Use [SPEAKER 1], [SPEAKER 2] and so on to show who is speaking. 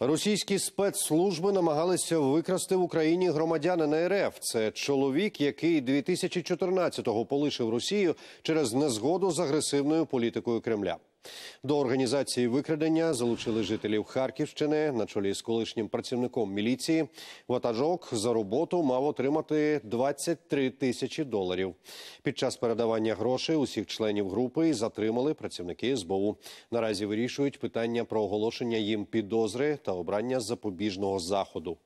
[SPEAKER 1] Російські спецслужби намагалися викрасти в Україні громадянина РФ. Це чоловік, який 2014-го полишив Росію через незгоду з агресивною політикою Кремля. До організації викрадення залучили жителів Харківщини на чолі з колишнім працівником міліції. Ватажок за роботу мав отримати 23 тисячі доларів. Під час передавання грошей усіх членів групи затримали працівники СБУ. Наразі вирішують питання про оголошення їм підозри та обрання запобіжного заходу.